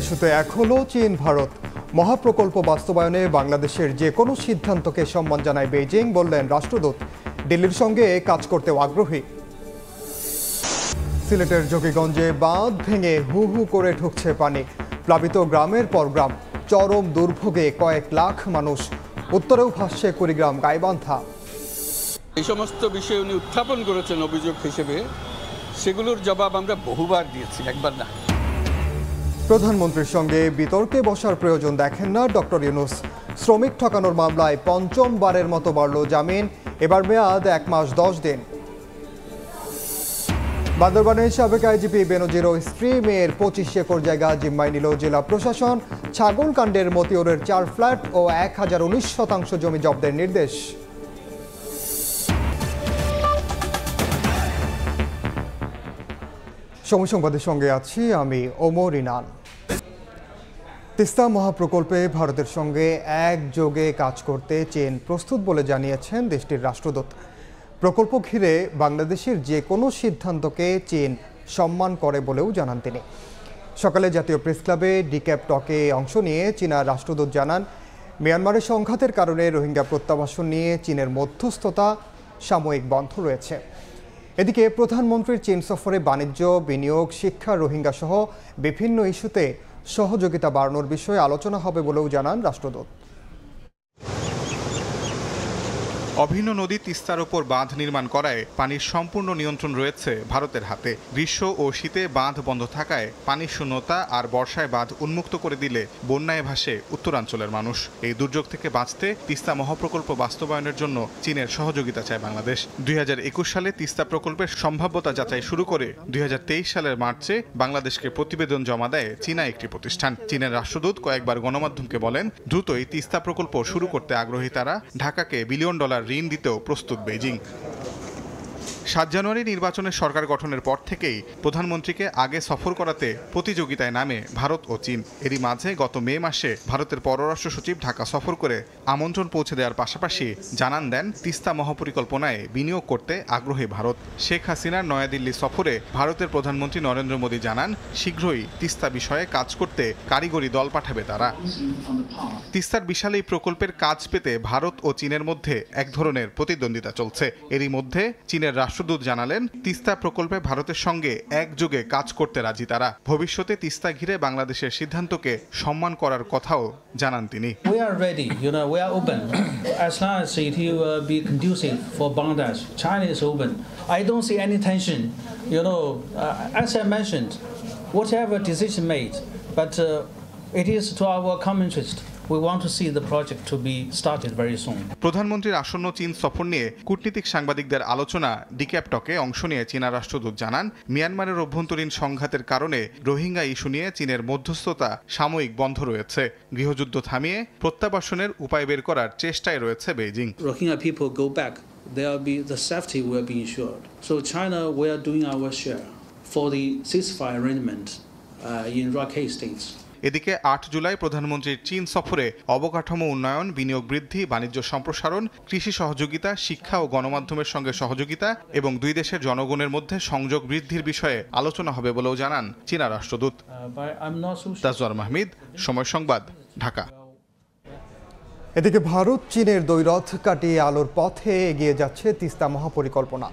ইস্যুতে এক চীন ভারত মহাপ্রকল্প বাস্তবায়নে বাংলাদেশের যে কোনো সিদ্ধান্তকে সম্মান জানায় বেইজিং বললেন রাষ্ট্রদূত দিল্লির সঙ্গে কাজ করতেও আগ্রহী সিলেটের যোগীগঞ্জে বাঁধ ভেঙে হু হু করে ঢুকছে পানি প্লাবিত গ্রামের পর গ্রাম চরম দুর্ভোগে কয়েক লাখ মানুষ উত্তরেও ভাসছে কুড়িগ্রাম গাইবান্ধা এই সমস্ত বিষয় উনি উত্থাপন করেছেন অভিযোগ হিসেবে সেগুলোর জবাব আমরা বহুবার দিয়েছি একবার না প্রধানমন্ত্রীর সঙ্গে বিতর্কে বসার প্রয়োজন দেখেন না ডক্টর ইউনুস শ্রমিক ঠকানোর মামলায় পঞ্চমবারের মতো বাড়ল জামিন এবার মেয়াদ এক মাস দশ দিন বান্দরবানের সাবেক আইজিপি বেনজির ও স্ত্রী মেয়ের পঁচিশ একর জায়গা জিম্মায় নিল জেলা প্রশাসন ছাগল কাণ্ডের মতিওরের চার ফ্ল্যাট ও এক হাজার উনিশ শতাংশ জমি জব্দের নির্দেশ সময় সংবাদের সঙ্গে আছি আমি ওমর ইনান তিস্তা মহাপ্রকল্পে ভারতের সঙ্গে একযোগে কাজ করতে চেন প্রস্তুত বলে জানিয়েছেন দেশটির রাষ্ট্রদূত প্রকল্প ঘিরে বাংলাদেশের যে কোনো সিদ্ধান্তকে চেন সম্মান করে বলেও জানান তিনি সকালে জাতীয় প্রেস ক্লাবে ডিক্যাপ টকে অংশ নিয়ে চীনা রাষ্ট্রদূত জানান মিয়ানমারের সংঘাতের কারণে রোহিঙ্গা প্রত্যাবাসন নিয়ে চীনের মধ্যস্থতা সাময়িক বন্ধ রয়েছে এদিকে প্রধানমন্ত্রীর চীন সফরে বাণিজ্য বিনিয়োগ শিক্ষা রোহিঙ্গা সহ বিভিন্ন ইস্যুতে সহযোগিতা বাড়ানোর বিষয়ে আলোচনা হবে বলেও জানান রাষ্ট্রদূত অভিন্ন নদী তিস্তার ওপর বাঁধ নির্মাণ করায় পানির সম্পূর্ণ নিয়ন্ত্রণ রয়েছে ভারতের হাতে গ্রীষ্ম ও শীতে বাঁধ বন্ধ থাকায় পানির শূন্যতা আর বর্ষায় বাঁধ উন্মুক্ত করে দিলে বন্যায় ভাসে উত্তরাঞ্চলের মানুষ এই দুর্যোগ থেকে বাঁচতে তিস্তা মহাপ্রকল্প বাস্তবায়নের জন্য চীনের সহযোগিতা চায় বাংলাদেশ দুই সালে তিস্তা প্রকল্পের সম্ভাব্যতা যাচাই শুরু করে দুই সালের মার্চে বাংলাদেশকে প্রতিবেদন জমা দেয় চীনা একটি প্রতিষ্ঠান চীনের রাষ্ট্রদূত কয়েকবার গণমাধ্যমকে বলেন দ্রুতই তিস্তা প্রকল্প শুরু করতে আগ্রহী তারা ঢাকাকে বিলিয়ন ডলার ঋণ দিতেও প্রস্তুত বেইজিং সাত জানুয়ারি নির্বাচনের সরকার গঠনের পর থেকেই প্রধানমন্ত্রীকে আগে সফর করাতে প্রতিযোগিতায় নামে ভারত ও চীন এরই মাঝে গত মে মাসে ভারতের পররাষ্ট্র সচিব ঢাকা সফর করে আমন্ত্রণ পৌঁছে দেওয়ার পাশাপাশি জানান দেন তিস্তা মহাপরিকল্পনায় বিনিয়োগ করতে আগ্রহী ভারত শেখ হাসিনার নয়াদিল্লি সফরে ভারতের প্রধানমন্ত্রী নরেন্দ্র মোদী জানান শীঘ্রই তিস্তা বিষয়ে কাজ করতে কারিগরি দল পাঠাবে তারা তিস্তার বিশাল এই প্রকল্পের কাজ পেতে ভারত ও চীনের মধ্যে এক ধরনের প্রতিদ্বন্দ্বিতা চলছে এরই মধ্যে চীনের রাষ্ট্র রাষ্ট্রদূত জানালেন তিস্তা প্রকল্পে ভারতের সঙ্গে একযোগে কাজ করতে রাজি তারা ভবিষ্যতে তিস্তা ঘিরে বাংলাদেশের সিদ্ধান্তকে সম্মান করার কথাও জানান তিনি whatever decision made, but uh, it is to our common interest. প্রধানমন্ত্রীর আসন্ন চীন সফর নিয়ে কূটনীতিক সাংবাদিকদের আলোচনা ডিক্যাপটকে অংশ নিয়ে চীনা রাষ্ট্রদূত জানান মিয়ানমারের অভ্যন্তরীণ সংঘাতের কারণে রোহিঙ্গা ইস্যু নিয়ে চীনের মধ্যস্থতা সাময়িক বন্ধ রয়েছে গৃহযুদ্ধ থামিয়ে প্রত্যাবাসনের উপায় বের করার চেষ্টায় রয়েছে বেজিং রোহিঙ্গা গো ব্যাক এদিকে আট জুলাই প্রধানমন্ত্রীর চীন সফরে অবকাঠামো উন্নয়ন বিনিয়োগ বৃদ্ধি বাণিজ্য সম্প্রসারণ কৃষি সহযোগিতা শিক্ষা ও গণমাধ্যমের সঙ্গে সহযোগিতা এবং দুই দেশের জনগণের মধ্যে সংযোগ বৃদ্ধির বিষয়ে আলোচনা হবে বলেও জানান চীনা রাষ্ট্রদূত তাজওয়ার মাহমিদ সময় সংবাদ ঢাকা এদিকে ভারত চীনের দৈরথ কাটিয়ে আলোর পথে এগিয়ে যাচ্ছে তিস্তা মহাপরিকল্পনা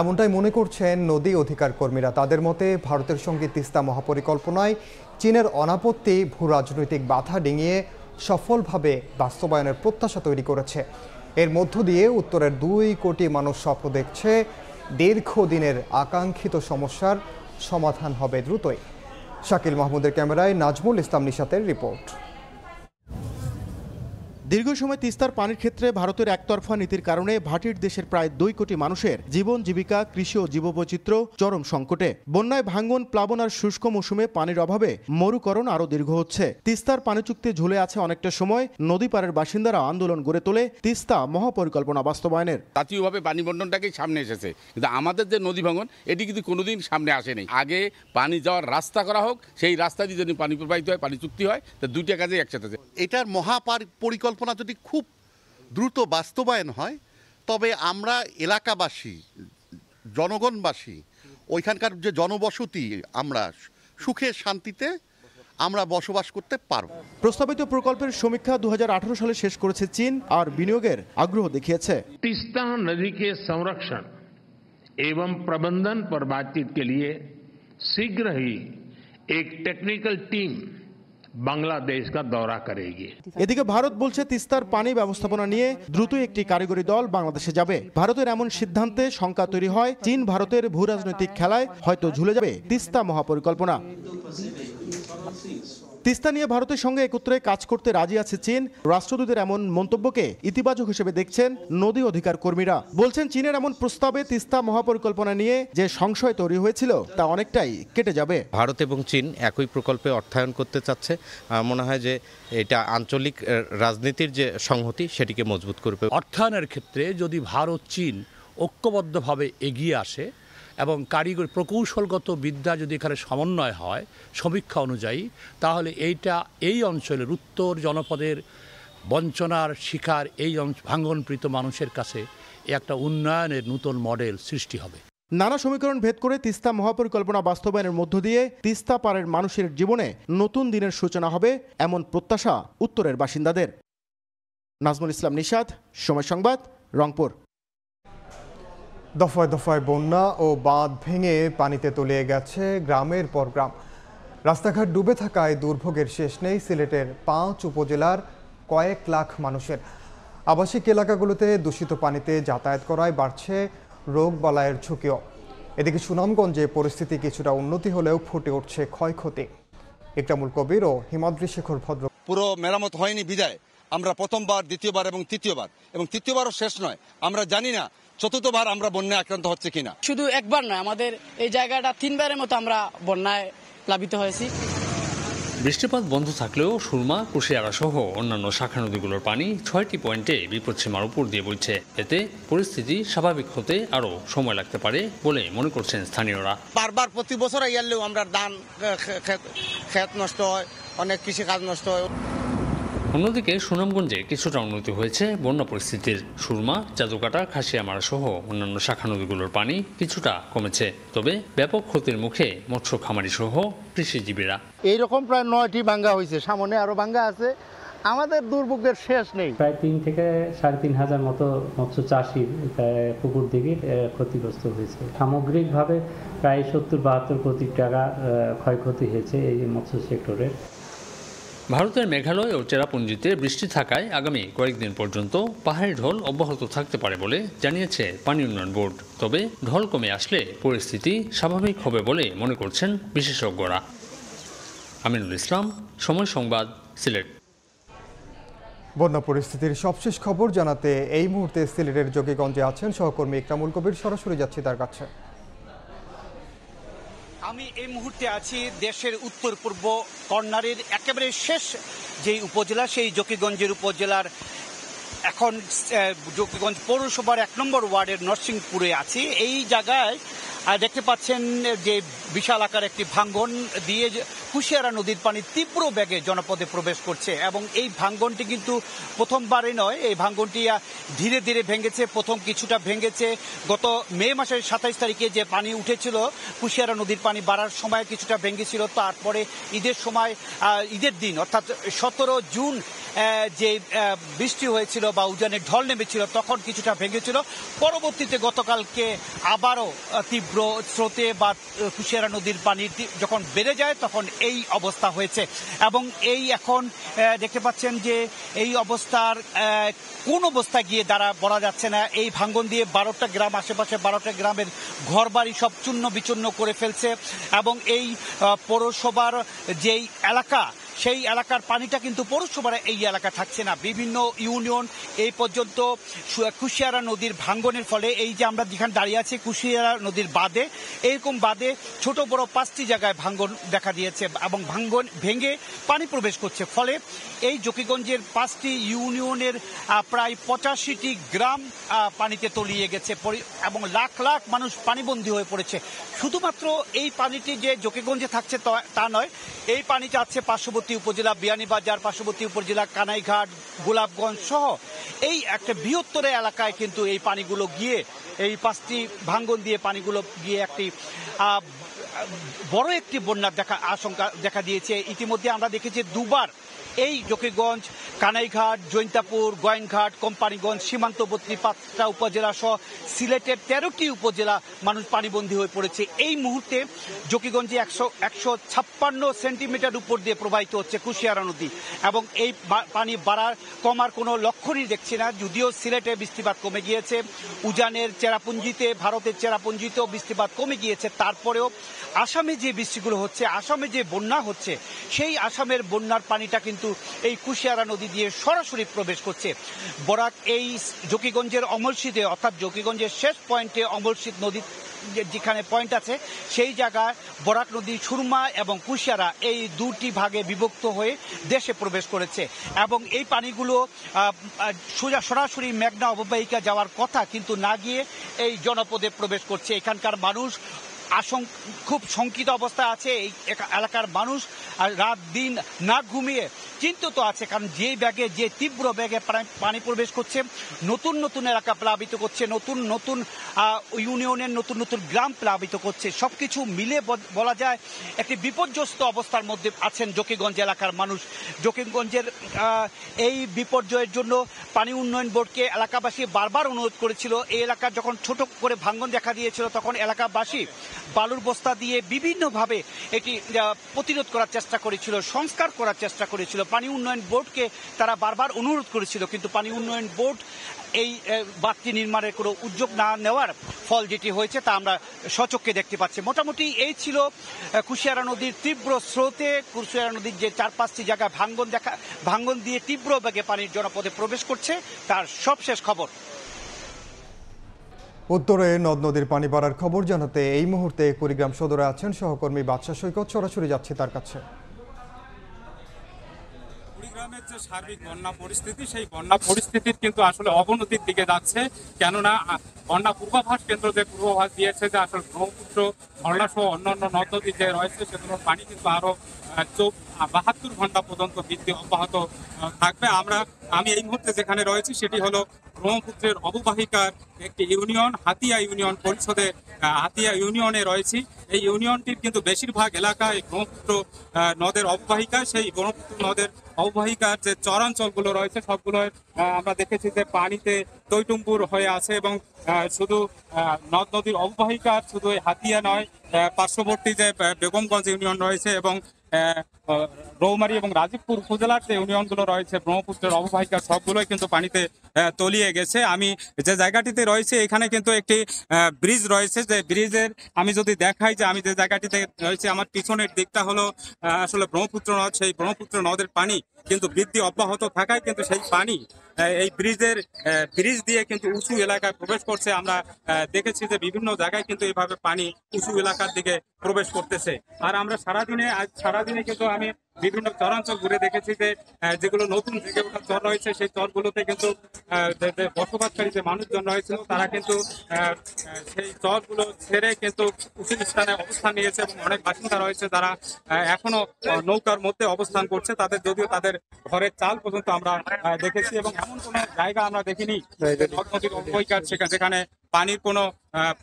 এমনটাই মনে করছেন নদী অধিকার কর্মীরা তাদের মতে ভারতের সঙ্গে তিস্তা মহাপরিকল্পনায় চীনের অনাপত্তি ভূ রাজনৈতিক বাধা ডিঙিয়ে সফলভাবে বাস্তবায়নের প্রত্যাশা তৈরি করেছে এর মধ্য দিয়ে উত্তরের দুই কোটি মানুষ স্বপ্ন দেখছে দীর্ঘদিনের আকাঙ্ক্ষিত সমস্যার সমাধান হবে দ্রুতই শাকিল মাহমুদের ক্যামেরায় নাজমুল ইসলাম নিশাতের রিপোর্ট দীর্ঘ সময় তিস্তার পানির ক্ষেত্রে ভারতের একতরফা নীতির কারণে ভাটির দেশের প্রায় দুই কোটি মানুষের জীবন জীবিকা কৃষি ও জীববৈচিত্র্য চরম সংকটে বন্যায় ভাঙ্গন প্লাবন আর শুষ্ক মৌসুমে পানির অভাবে মরুকরণ আরও দীর্ঘ হচ্ছে তিস্তার পানি চুক্তি ঝুলে আছে অনেকটা সময় নদী পারের বাসিন্দারা আন্দোলন গড়ে তোলে তিস্তা মহাপরিকল্পনা বাস্তবায়নের জাতীয়ভাবে পানি বন্টনটাকেই সামনে এসেছে কিন্তু আমাদের যে নদী ভাঙন এটি কিন্তু কোনোদিন সামনে আসেনি আগে পানি যাওয়ার রাস্তা করা হোক সেই রাস্তা দিয়ে যদি পানি প্রবাহিত হয় পানি চুক্তি হয় তা দুইটা কাজে একসাথে এটার মহাপরিকল্পনা পরিকল্পনা যদি খুব দ্রুত বাস্তবায়ন হয় তবে আমরা এলাকাবাসী জনগণবাসী ওইখানকার যে জনবসতি আমরা সুখে শান্তিতে আমরা বসবাস করতে পারব প্রস্তাবিত প্রকল্পের সমীক্ষা দু সালে শেষ করেছে চীন আর বিনিয়োগের আগ্রহ দেখিয়েছে তিস্তা নদীকে সংরক্ষণ এবং প্রবন্ধন পর বাতচিত কে লিয়ে শীঘ্রই এক টেকনিক্যাল টিম বাংলাদেশ কা দৌরা করে এদিকে ভারত বলছে তিস্তার পানি ব্যবস্থাপনা নিয়ে দ্রুত একটি কারিগরি দল বাংলাদেশে যাবে ভারতের এমন সিদ্ধান্তে শঙ্কা তৈরি হয় চীন ভারতের ভূরাজনৈতিক খেলায় হয়তো ঝুলে যাবে তিস্তা মহাপরিকল্পনা তিস্তা নিয়ে ভারতের সঙ্গে একত্রে কাজ করতে রাজি আছে চীন রাষ্ট্রদূতের এমন মন্তব্যকে ইতিবাচক হিসেবে দেখছেন নদী অধিকার কর্মীরা বলছেন চীনের এমন প্রস্তাবে তিস্তা মহাপরিকল্পনা নিয়ে যে সংশয় তৈরি হয়েছিল তা অনেকটাই কেটে যাবে ভারত এবং চীন একই প্রকল্পে অর্থায়ন করতে চাচ্ছে মনে হয় যে এটা আঞ্চলিক রাজনীতির যে সংহতি সেটিকে মজবুত করবে অর্থায়নের ক্ষেত্রে যদি ভারত চীন ঐক্যবদ্ধভাবে এগিয়ে আসে এবং কারিগর প্রকৌশলগত বিদ্যা যদি এখানে সমন্বয় হয় সমীক্ষা অনুযায়ী তাহলে এইটা এই অঞ্চলের উত্তর জনপদের বঞ্চনার শিকার এই ভাঙ্গনপ্রীত মানুষের কাছে একটা উন্নয়নের নূতন মডেল সৃষ্টি হবে নানা সমীকরণ ভেদ করে তিস্তা মহাপরিকল্পনা বাস্তবায়নের মধ্য দিয়ে তিস্তা পাড়ের মানুষের জীবনে নতুন দিনের সূচনা হবে এমন প্রত্যাশা উত্তরের বাসিন্দাদের নাজমুল ইসলাম নিষাদ সময় সংবাদ রংপুর দফায় দফায় বন্যা ও বাঁধ ভেঙে পানিতে তলিয়ে গেছে গ্রামের পর গ্রাম রাস্তাঘাট ডুবে থাকায় দুর্ভোগের শেষ নেই সিলেটের পাঁচ উপজেলার কয়েক লাখ মানুষের আবাসিক এলাকাগুলোতে দূষিত পানিতে যাতায়াত করায় বাড়ছে রোগ বালায়ের ঝুঁকিও এদিকে সুনামগঞ্জে পরিস্থিতি কিছুটা উন্নতি হলেও ফুটে উঠছে ক্ষয়ক্ষতি ইকরামুল কবির ও হিমাদ্রি শেখর ভদ্র পুরো মেরামত হয়নি বিদায় আমরা প্রথমবার দ্বিতীয়বার এবং তৃতীয়বার এবং তৃতীয়বারও শেষ নয় আমরা জানি না চতুর্থবার আমরা বন্যায় আক্রান্ত হচ্ছে কিনা শুধু একবার নয় আমাদের এই জায়গাটা তিনবারের মতো আমরা বন্যায় প্লাবিত হয়েছি বৃষ্টিপাত বন্ধ থাকলেও সুরমা কুশিয়ারা সহ অন্যান্য শাখা নদীগুলোর পানি ছয়টি পয়েন্টে বিপদসীমার উপর দিয়ে বইছে এতে পরিস্থিতি স্বাভাবিক হতে আরও সময় লাগতে পারে বলে মনে করছেন স্থানীয়রা বারবার প্রতি বছর আমরা ধান ক্ষেত নষ্ট হয় অনেক কৃষিকাজ নষ্ট হয় অন্যদিকে সুনামগঞ্জে কিছুটা উন্নতি হয়েছে বন্যা পরিস্থিতির সুরমা জাদুকাটা খাসিয়ামারা সহ অন্যান্য শাখা নদীগুলোর পানি কিছুটা কমেছে তবে ব্যাপক ক্ষতির মুখে মৎস্য খামারি সহ কৃষিজীবীরা এইরকম প্রায় নয়টি ভাঙ্গা হয়েছে সামনে আরও ভাঙ্গা আছে আমাদের দুর্ভোগের শেষ নেই প্রায় তিন থেকে সাড়ে তিন হাজার মতো মৎস্য চাষি পুকুর দিকে ক্ষতিগ্রস্ত হয়েছে সামগ্রিকভাবে প্রায় সত্তর বাহাত্তর কোটি টাকা ক্ষয়ক্ষতি হয়েছে এই মৎস্য সেক্টরের ভারতের মেঘালয় ও চেরাপুঞ্জিতে বৃষ্টি থাকায় আগামী কয়েকদিন পর্যন্ত পাহাড়ি ঢল অব্যাহত থাকতে পারে বলে জানিয়েছে পানি উন্নয়ন বোর্ড তবে ঢল কমে আসলে পরিস্থিতি স্বাভাবিক হবে বলে মনে করছেন বিশেষজ্ঞরা আমিনুল ইসলাম সময় সংবাদ সিলেট বন্যা পরিস্থিতির সবশেষ খবর জানাতে এই মুহূর্তে সিলেটের যোগীগঞ্জে আছেন সহকর্মী ইকরামুল কবির সরাসরি যাচ্ছি তার কাছে আমি এই মুহূর্তে আছি দেশের উত্তর পূর্ব কর্নারের একেবারে শেষ যেই উপজেলা সেই জকিগঞ্জের উপজেলার এখন জকিগঞ্জ পৌরসভার এক নম্বর ওয়ার্ডের নরসিংপুরে আছি এই জায়গায় আর দেখতে পাচ্ছেন যে বিশাল আকার একটি ভাঙ্গন দিয়ে কুশিয়ারা নদীর পানি তীব্র বেগে জনপদে প্রবেশ করছে এবং এই ভাঙ্গনটি কিন্তু প্রথমবারই নয় এই ভাঙ্গনটি ধীরে ধীরে ভেঙেছে প্রথম কিছুটা ভেঙেছে গত মে মাসের সাতাইশ তারিখে যে পানি উঠেছিল কুশিয়ারা নদীর পানি বাড়ার সময় কিছুটা ভেঙেছিল তারপরে ঈদের সময় ঈদের দিন অর্থাৎ সতেরো জুন যে বৃষ্টি হয়েছিল বা উজানের ঢল নেমেছিল তখন কিছুটা ভেঙেছিল পরবর্তীতে গতকালকে আবারও তীব্র স্রোতে বা কুশিয়ারা নদীর পানি যখন বেড়ে যায় তখন এই অবস্থা হয়েছে এবং এই এখন দেখতে পাচ্ছেন যে এই অবস্থার কোন অবস্থা গিয়ে দ্বারা বলা যাচ্ছে না এই ভাঙ্গন দিয়ে বারোটা গ্রাম আশেপাশে বারোটা গ্রামের ঘরবাড়ি সব চূন্য বিচূন্ন করে ফেলছে এবং এই পৌরসভার যেই এলাকা সেই এলাকার পানিটা কিন্তু পৌরসভার এই এলাকা থাকছে না বিভিন্ন ইউনিয়ন এই পর্যন্ত কুশিয়ারা নদীর ভাঙ্গনের ফলে এই যে আমরা যেখানে দাঁড়িয়ে আছি কুশিয়ারা নদীর বাঁধে এরকম বাঁধে ছোট বড় পাঁচটি জায়গায় ভাঙ্গন দেখা দিয়েছে এবং ভাঙ্গন ভেঙে পানি প্রবেশ করছে ফলে এই জকিগঞ্জের পাঁচটি ইউনিয়নের প্রায় পঁচাশিটি গ্রাম পানিতে তলিয়ে গেছে এবং লাখ লাখ মানুষ পানিবন্দী হয়ে পড়েছে শুধুমাত্র এই পানিটি যে জকিগঞ্জে থাকছে তা নয় এই পানিটা আছে পার্শ্ববর্তী উপজেলা বিয়ানীবাজার পার্শ্ববর্তী উপজেলা কানাইঘাট গোলাপগঞ্জ সহ এই একটা বৃহত্তর এলাকায় কিন্তু এই পানিগুলো গিয়ে এই পাঁচটি ভাঙ্গন দিয়ে পানিগুলো গিয়ে একটি বড় একটি বন্যার দেখা আশঙ্কা দেখা দিয়েছে ইতিমধ্যে আমরা দেখেছি দুবার এই জকিগঞ্জ কানাইঘাট জৈন্তাপুর গয়নঘাট কোম্পানিগঞ্জ সীমান্তবর্তী পাঁচটা উপজেলা সহ সিলেটের তেরোটি উপজেলা মানুষ পানিবন্দী হয়ে পড়েছে এই মুহূর্তে জকিগঞ্জে একশো একশো ছাপ্পান্ন সেন্টিমিটার উপর দিয়ে প্রবাহিত হচ্ছে কুশিয়ারা নদী এবং এই পানি বাড়ার কমার কোনো লক্ষণই দেখছি না যদিও সিলেটে বৃষ্টিপাত কমে গিয়েছে উজানের চেরাপুঞ্জিতে ভারতের চেরাপুঞ্জিতেও বৃষ্টিপাত কমে গিয়েছে তারপরেও আসামে যে বৃষ্টিগুলো হচ্ছে আসামে যে বন্যা হচ্ছে সেই আসামের বন্যার পানিটা কিন্তু কিন্তু এই কুশিয়ারা নদী দিয়ে সরাসরি প্রবেশ করছে বরাক এই জকিগঞ্জের অমলশীতে অর্থাৎ জকিগঞ্জের শেষ পয়েন্টে অমলশীত নদী যেখানে পয়েন্ট আছে সেই জায়গায় বরাক নদী সুরমা এবং কুশিয়ারা এই দুটি ভাগে বিভক্ত হয়ে দেশে প্রবেশ করেছে এবং এই পানিগুলো সোজা সরাসরি মেঘনা অববাহিকা যাওয়ার কথা কিন্তু না গিয়ে এই জনপদে প্রবেশ করছে এখানকার মানুষ খুব শঙ্কিত অবস্থা আছে এই এলাকার মানুষ আর রাত দিন না ঘুমিয়ে চিন্তিত আছে কারণ যে ব্যাগে যে তীব্র ব্যাগে পানি প্রবেশ করছে নতুন নতুন এলাকা প্লাবিত করছে নতুন নতুন ইউনিয়নের নতুন নতুন গ্রাম প্লাবিত করছে সব কিছু মিলে বলা যায় একটি বিপর্যস্ত অবস্থার মধ্যে আছেন জকিগঞ্জ এলাকার মানুষ জকিগঞ্জের এই বিপর্যয়ের জন্য পানি উন্নয়ন বোর্ডকে এলাকাবাসী বারবার অনুরোধ করেছিল এই এলাকার যখন ছোট করে ভাঙ্গন দেখা দিয়েছিল তখন এলাকাবাসী বালুর বস্তা দিয়ে বিভিন্নভাবে এটি প্রতিরোধ করার চেষ্টা করেছিল সংস্কার করার চেষ্টা করেছিল পানি উন্নয়ন বোর্ডকে তারা বারবার অনুরোধ করেছিল কিন্তু পানি উন্নয়ন বোর্ড এই বাড়তি নির্মাণের কোনো উদ্যোগ না নেওয়ার ফল যেটি হয়েছে তা আমরা সচক্ষে দেখতে পাচ্ছি মোটামুটি এই ছিল কুশিয়ারা নদীর তীব্র স্রোতে কুশিয়ারা নদীর যে চার পাঁচটি জায়গায় ভাঙ্গন দেখা ভাঙ্গন দিয়ে তীব্র বেগে পানির জনপদে প্রবেশ করছে তার সবশেষ খবর উত্তরে নদ নদীর পানি বাড়ার খবর জানাতে এই মুহূর্তে কুড়িগ্রাম সদরে আছেন সহকর্মী বাদশাহ সৈকত সরাসরি যাচ্ছে তার কাছে কুড়িগ্রামের যে সার্বিক বন্যা পরিস্থিতি সেই বন্যা পরিস্থিতির কিন্তু আসলে অবনতির দিকে যাচ্ছে কেননা বন্যা পূর্বাভাস কেন্দ্র যে পূর্বাভাস দিয়েছে যে আসলে ব্রহ্মপুত্র ধরলা সহ অন্যান্য নদ নদী যে রয়েছে সেগুলোর পানি কিন্তু আরো বাহাত্তর ঘন্টা পর্যন্ত বৃদ্ধি অব্যাহত থাকবে আমরা আমি এই মুহূর্তে যেখানে রয়েছি সেটি হলো ব্রহ্মপুত্রের অববাহিকার একটি ইউনিয়ন হাতিয়া ইউনিয়ন পরিষদে হাতিয়া ইউনিয়নে রয়েছি এই ইউনিয়নটির কিন্তু বেশিরভাগ এলাকায় ব্রহ্মপুত্র নদের অববাহিকা সেই ব্রহ্মপুত্র নদের অববাহিকার যে চরাঞ্চলগুলো রয়েছে সবগুলো আমরা দেখেছি যে পানিতে তৈটুম্বুর হয়ে আছে এবং শুধু নদ নদীর অববাহিকার শুধু হাতিয়া নয় পার্শ্ববর্তী যে বেগমগঞ্জ ইউনিয়ন রয়েছে এবং রৌমারি এবং রাজীবপুর উপজেলার যে ইউনিয়নগুলো রয়েছে ব্রহ্মপুত্রের অববাহিকা সবগুলোই কিন্তু পানিতে তলিয়ে গেছে আমি যে জায়গাটিতে রয়েছে এখানে কিন্তু একটি ব্রিজ রয়েছে যে ব্রিজের আমি যদি দেখাই যে আমি যে জায়গাটিতে রয়েছে আমার পিছনের দিকটা হলো আসলে ব্রহ্মপুত্র নদ সেই ব্রহ্মপুত্র নদের পানি কিন্তু বৃদ্ধি অব্যাহত থাকায় কিন্তু সেই পানি এই ব্রিজের ব্রিজ দিয়ে কিন্তু উঁচু এলাকায় প্রবেশ করছে আমরা দেখেছি যে বিভিন্ন জায়গায় কিন্তু এভাবে পানি উঁচু এলাকার দিকে প্রবেশ করতেছে আর আমরা সারাদিনে আজ সারাদিনে কিন্তু আমি বিভিন্ন চরাঞ্চল ঘুরে দেখেছি যে যেগুলো নতুন জেগে ওঠা চর রয়েছে সেই চরগুলোতে কিন্তু বসবাসকারী যে মানুষজন রয়েছিল তারা কিন্তু সেই চরগুলো ছেড়ে কিন্তু উচিত স্থানে অবস্থান নিয়েছে এবং অনেক বাসিন্দা রয়েছে যারা এখনো নৌকার মধ্যে অবস্থান করছে তাদের যদিও তাদের ঘরের চাল পর্যন্ত আমরা দেখেছি এবং এমন কোনো জায়গা আমরা দেখিনি নদীর সেখানে যেখানে পানির কোনো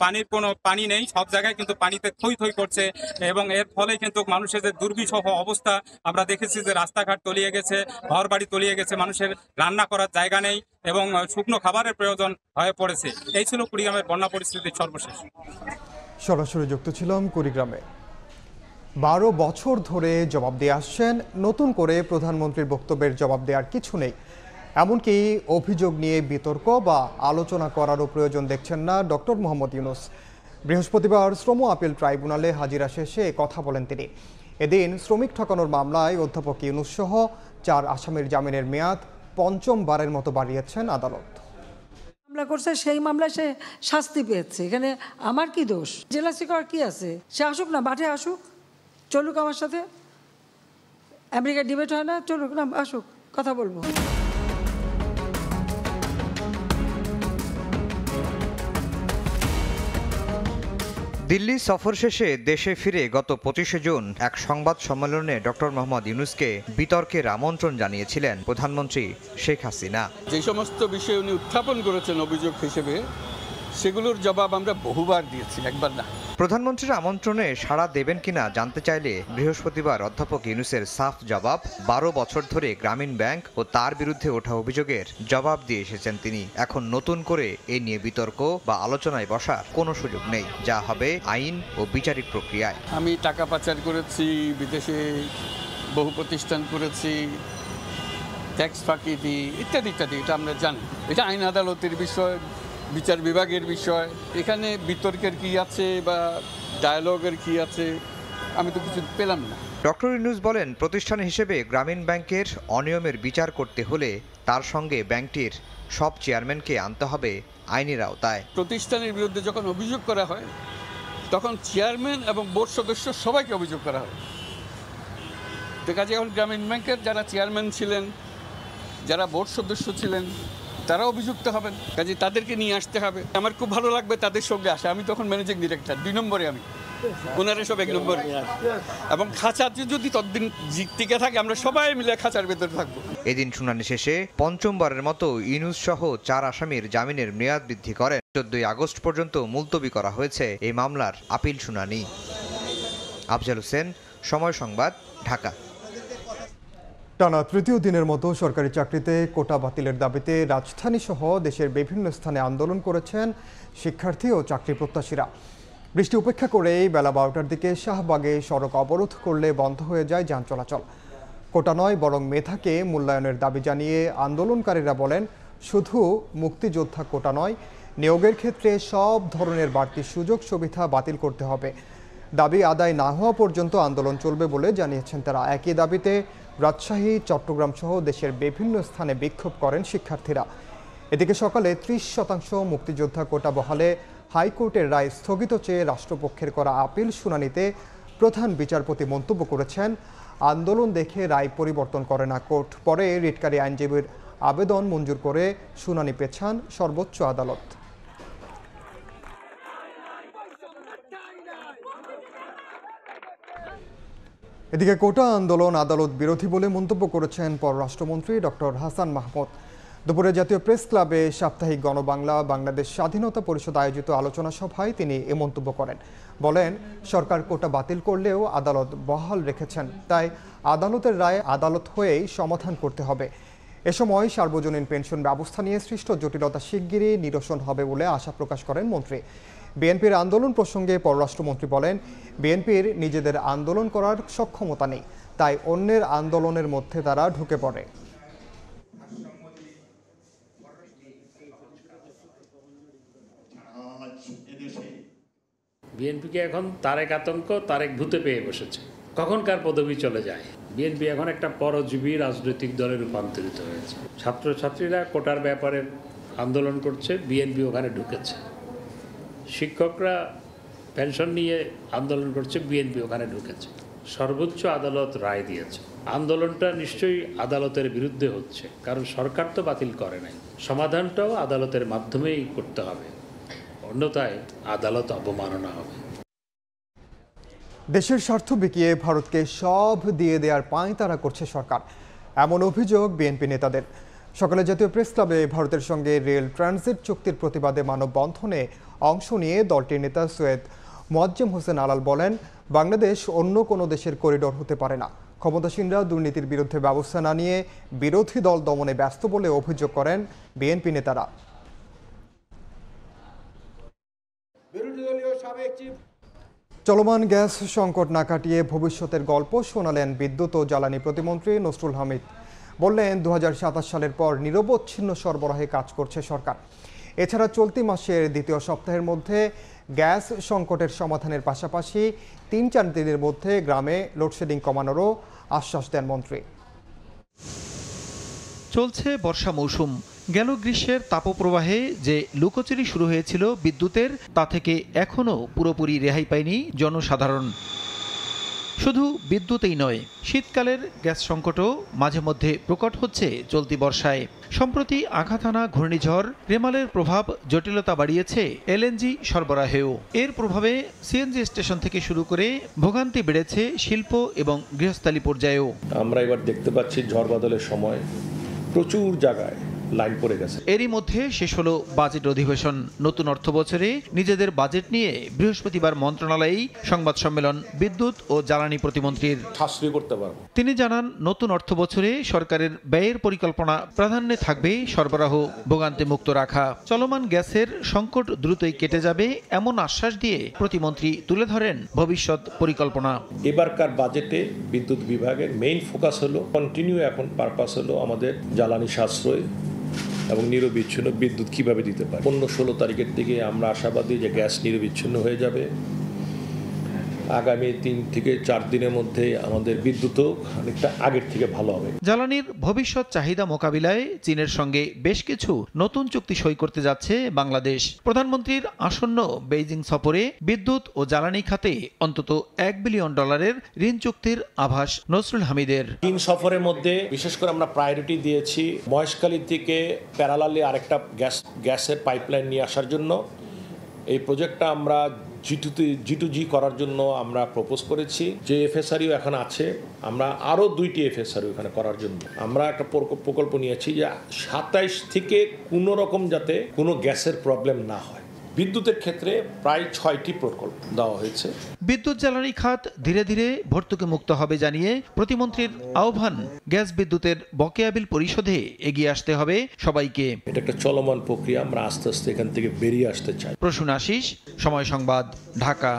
পানির কোনো পানি নেই সব জায়গায় কিন্তু পানিতে থই থই করছে এবং এর ফলে কিন্তু মানুষের যে দুর্বিষহ অবস্থা আমরা দেখেছি যে রাস্তাঘাট তলিয়ে গেছে ঘর বাড়ি তলিয়ে গেছে মানুষের রান্না করার জায়গা নেই এবং শুকনো খাবারের প্রয়োজন হয়ে পড়েছে এই ছিল কুড়িগ্রামের বন্যা পরিস্থিতির সর্বশেষ সরাসরি যুক্ত ছিলাম কুড়িগ্রামে বারো বছর ধরে জবাব দিয়ে আসছেন নতুন করে প্রধানমন্ত্রীর বক্তব্যের জবাব দেওয়ার কিছু নেই এমনকি অভিযোগ নিয়ে বিতর্ক বা আলোচনা করারও প্রয়োজন দেখছেন না ডক্টর মোহাম্মদ ইউনুস বৃহস্পতিবার শ্রম আপিল ট্রাইব্যুনালে হাজিরা শেষে কথা বলেন তিনি এদিন শ্রমিক ঠকানোর মামলায় অধ্যাপক ইউনুস সহ চার আসামির জামিনের মেয়াদ পঞ্চমবারের মতো বাড়িয়েছেন আদালত মামলা করছে সেই মামলায় সে শাস্তি পেয়েছে এখানে আমার কি দোষ জেলা শিকার কি আছে সে আসুক না মাঠে আসুক চলুক আমার সাথে আমেরিকা ডিবেট হয় না চলুক না আসুক কথা বলবো দিল্লি সফর শেষে দেশে ফিরে গত পঁচিশে জুন এক সংবাদ সম্মেলনে ডক্টর মোহাম্মদ ইউনুসকে বিতর্কের আমন্ত্রণ জানিয়েছিলেন প্রধানমন্ত্রী শেখ হাসিনা যে সমস্ত বিষয়ে উনি উত্থাপন করেছেন অভিযোগ হিসেবে সেগুলোর জবাব আমরা বহুবার দিয়েছি একবার না প্রধানমন্ত্রীর আমন্ত্রণে সাড়া দেবেন কিনা জানতে চাইলে বৃহস্পতিবার অধ্যাপক ইউনুসের সাফ জবাব বারো বছর ধরে গ্রামীণ ব্যাংক ও তার বিরুদ্ধে ওঠা অভিযোগের জবাব দিয়ে এসেছেন তিনি এখন নতুন করে এ নিয়ে বিতর্ক বা আলোচনায় বসার কোনো সুযোগ নেই যা হবে আইন ও বিচারিক প্রক্রিয়ায় আমি টাকা পাচার করেছি বিদেশে বহু প্রতিষ্ঠান করেছি ট্যাক্স ফাঁকি দিই ইত্যাদি ইত্যাদি এটা আমরা জানি এটা আইন আদালতের বিষয় বিচার বিভাগের বিষয় এখানে বিতর্কের কি আছে বা ডায়ালগের কি আছে আমি তো কিছু পেলাম না ডক্টর ইউনুস বলেন প্রতিষ্ঠান হিসেবে গ্রামীণ ব্যাংকের অনিয়মের বিচার করতে হলে তার সঙ্গে ব্যাংকটির সব চেয়ারম্যানকে আনতে হবে আইনের আওতায় প্রতিষ্ঠানের বিরুদ্ধে যখন অভিযোগ করা হয় তখন চেয়ারম্যান এবং বোর্ড সদস্য সবাইকে অভিযোগ করা হয় দেখা যায় এখন গ্রামীণ ব্যাংকের যারা চেয়ারম্যান ছিলেন যারা বোর্ড সদস্য ছিলেন তারা অভিযুক্ত হবেন কাজে তাদেরকে নিয়ে আসতে হবে আমার খুব ভালো লাগবে তাদের সঙ্গে আসে আমি তখন ম্যানেজিং ডিরেক্টর দুই নম্বরে আমি ওনারা সব এক নম্বরে এবং খাঁচা যদি ততদিন টিকে থাকে আমরা সবাই মিলে খাঁচার ভেতরে থাকবো এদিন শুনানি শেষে পঞ্চমবারের মতো ইনুস সহ চার আসামির জামিনের মেয়াদ বৃদ্ধি করেন চোদ্দই আগস্ট পর্যন্ত মুলতবি করা হয়েছে এই মামলার আপিল শুনানি আফজাল হোসেন সময় সংবাদ ঢাকা টানা তৃতীয় দিনের মতো সরকারি চাকরিতে কোটা বাতিলের দাবিতে রাজধানী সহ দেশের বিভিন্ন স্থানে আন্দোলন করেছেন শিক্ষার্থী ও চাকরি প্রত্যাশীরা বৃষ্টি উপেক্ষা করে বেলা বারোটার দিকে শাহবাগে সড়ক অবরোধ করলে বন্ধ হয়ে যায় যান চলাচল কোটা নয় বরং মেধাকে মূল্যায়নের দাবি জানিয়ে আন্দোলনকারীরা বলেন শুধু মুক্তিযোদ্ধা কোটা নয় নিয়োগের ক্ষেত্রে সব ধরনের বাড়তি সুযোগ সুবিধা বাতিল করতে হবে দাবি আদায় না হওয়া পর্যন্ত আন্দোলন চলবে বলে জানিয়েছেন তারা একই দাবিতে রাজশাহী চট্টগ্রাম সহ দেশের বিভিন্ন স্থানে বিক্ষোভ করেন শিক্ষার্থীরা এদিকে সকালে ত্রিশ শতাংশ মুক্তিযোদ্ধা কোটা বহালে হাইকোর্টের রায় স্থগিত চেয়ে রাষ্ট্রপক্ষের করা আপিল শুনানিতে প্রধান বিচারপতি মন্তব্য করেছেন আন্দোলন দেখে রায় পরিবর্তন করে না কোর্ট পরে রিটকারী আইনজীবীর আবেদন মঞ্জুর করে শুনানি পেছান সর্বোচ্চ আদালত এদিকে কোটা আন্দোলন আদালত বিরোধী বলে মন্তব্য করেছেন পররাষ্ট্রমন্ত্রী ডক্টর হাসান মাহমুদ দুপুরে জাতীয় প্রেস ক্লাবে সাপ্তাহিক গণবাংলা বাংলাদেশ স্বাধীনতা পরিষদ আয়োজিত আলোচনা সভায় তিনি এ মন্তব্য করেন বলেন সরকার কোটা বাতিল করলেও আদালত বহাল রেখেছেন তাই আদালতের রায় আদালত হয়েই সমাধান করতে হবে এ সময় সার্বজনীন পেনশন ব্যবস্থা নিয়ে সৃষ্ট জটিলতা শিগগিরই নিরসন হবে বলে আশা প্রকাশ করেন মন্ত্রী বিএনপির আন্দোলন প্রসঙ্গে পররাষ্ট্রমন্ত্রী বলেন বিএনপির নিজেদের আন্দোলন করার সক্ষমতা নেই তাই অন্যের আন্দোলনের মধ্যে তারা ঢুকে পড়ে বিএনপিকে এখন তারেক আতঙ্ক তারেক ভূতে পেয়ে বসেছে কখন কার পদবি চলে যায় বিএনপি এখন একটা পরজীবী রাজনৈতিক দলে রূপান্তরিত হয়েছে ছাত্রছাত্রীরা কোটার ব্যাপারে আন্দোলন করছে বিএনপি ওখানে ঢুকেছে শিক্ষকরা পেনশন নিয়ে আন্দোলন করছে বিএনপি ওখানে ঢুকেছে সর্বোচ্চ আদালত রায় দিয়েছে আন্দোলনটা নিশ্চয়ই আদালতের বিরুদ্ধে হচ্ছে কারণ সরকার তো বাতিল করে নাই সমাধানটাও আদালতের মাধ্যমেই করতে হবে অন্যথায় আদালত অবমাননা হবে দেশের স্বার্থ বিকিয়ে ভারতকে সব দিয়ে দেওয়ার পাঁয়তারা করছে সরকার এমন অভিযোগ বিএনপি নেতাদের সকালে জাতীয় প্রেস ক্লাবে ভারতের সঙ্গে রেল ট্রানজিট চুক্তির প্রতিবাদে মানববন্ধনে অংশ নিয়ে দলটির নেতা সৈয়দ মোয়াজ্জেম হোসেন আলাল বলেন বাংলাদেশ অন্য কোনো দেশের করিডর হতে পারে না ক্ষমতাসীনরা দুর্নীতির বিরুদ্ধে ব্যবস্থা না নিয়ে বিরোধী দল দমনে ব্যস্ত বলে অভিযোগ করেন বিএনপি নেতারা চলমান গ্যাস সংকট না কাটিয়ে ভবিষ্যতের গল্প শোনালেন বিদ্যুৎ ও জ্বালানি প্রতিমন্ত্রী নসরুল হামিদ বললেন দু সালের পর নিরবচ্ছিন্ন সরবরাহে কাজ করছে সরকার এছাড়া চলতি মাসের দ্বিতীয় সপ্তাহের মধ্যে গ্যাস সংকটের সমাধানের পাশাপাশি তিন চার দিনের মধ্যে গ্রামে লোডশেডিং কমানোরও আশ্বাস দেন মন্ত্রী চলছে বর্ষা মৌসুম গেল গ্রীষ্মের তাপপ্রবাহে যে লুকোচুরি শুরু হয়েছিল বিদ্যুতের তা থেকে এখনও পুরোপুরি রেহাই পায়নি জনসাধারণ শুধু বিদ্যুতেই নয় শীতকালের গ্যাস সংকটও মাঝে মধ্যে প্রকট হচ্ছে চলতি বর্ষায় সম্প্রতি আঘাতানা ঘূর্ণিঝড় রেমালের প্রভাব জটিলতা বাড়িয়েছে এলএনজি সরবরাহেও এর প্রভাবে সিএনজি স্টেশন থেকে শুরু করে ভোগান্তি বেড়েছে শিল্প এবং গৃহস্থালী পর্যায়েও আমরা এবার দেখতে পাচ্ছি ঝড় বাদলের সময় প্রচুর জায়গায় লাইন পড়ে গেছে এরই মধ্যে শেষ হলো বাজেট অধিবেশন নতুন অর্থ বছরে নিজেদের বাজেট নিয়ে বৃহস্পতিবার মন্ত্রণালয়েই সংবাদ সম্মেলন বিদ্যুৎ ও জ্বালানি প্রতিমন্ত্রীর সাশ্রয় করতে পারবো তিনি জানান নতুন অর্থ বছরে সরকারের ব্যয়ের পরিকল্পনা প্রাধান্যে থাকবে সরবরাহ ভোগান্তি মুক্ত রাখা চলমান গ্যাসের সংকট দ্রুতই কেটে যাবে এমন আশ্বাস দিয়ে প্রতিমন্ত্রী তুলে ধরেন ভবিষ্যৎ পরিকল্পনা এবারকার বাজেটে বিদ্যুৎ বিভাগের মেইন ফোকাস হলো কন্টিনিউ এখন পারপাস হলো আমাদের জ্বালানি সাশ্রয় এবং নিরবিচ্ছিন্ন বিদ্যুৎ কিভাবে দিতে পারে অন্য ষোলো তারিখের দিকে আমরা আশাবাদী যে গ্যাস নিরবিচ্ছিন্ন হয়ে যাবে আগামী তিন থেকে চার দিনের মধ্যে আমাদের বিদ্যুৎও অনেকটা আগের থেকে ভালো হবে জ্বালানির ভবিষ্যৎ চাহিদা মোকাবিলায় চীনের সঙ্গে বেশ কিছু নতুন চুক্তি সই করতে যাচ্ছে বাংলাদেশ প্রধানমন্ত্রীর আসন্ন বেইজিং সফরে বিদ্যুৎ ও জ্বালানি খাতে অন্তত এক বিলিয়ন ডলারের ঋণ চুক্তির আভাস নসরুল হামিদের চীন সফরের মধ্যে বিশেষ করে আমরা প্রায়োরিটি দিয়েছি বয়সকালীর থেকে প্যারালালে আরেকটা গ্যাস গ্যাসের পাইপলাইন নিয়ে আসার জন্য এই প্রজেক্টটা আমরা জিটুতে জিটু জি করার জন্য আমরা প্রপোজ করেছি যে এফএসআরিও এখন আছে আমরা আরও দুইটি এফএসআরি এখানে করার জন্য আমরা একটা প্রকল্প নিয়েছি যে সাতাইশ থেকে কোনো রকম যাতে কোনো গ্যাসের প্রবলেম না হয় বিদ্যুতের ক্ষেত্রে প্রায় ছয়টি প্রকল্প দেওয়া হয়েছে বিদ্যুৎ জ্বালানি খাত ধীরে ধীরে ভর্তুকি মুক্ত হবে জানিয়ে প্রতিমন্ত্রীর আহ্বান গ্যাস বিদ্যুতের বকেয়া বিল পরিশোধে এগিয়ে আসতে হবে সবাইকে এটা একটা চলমান প্রক্রিয়া আমরা আস্তে আস্তে এখান থেকে বেরিয়ে আসতে চাই প্রসূন আশিস সময় সংবাদ ঢাকা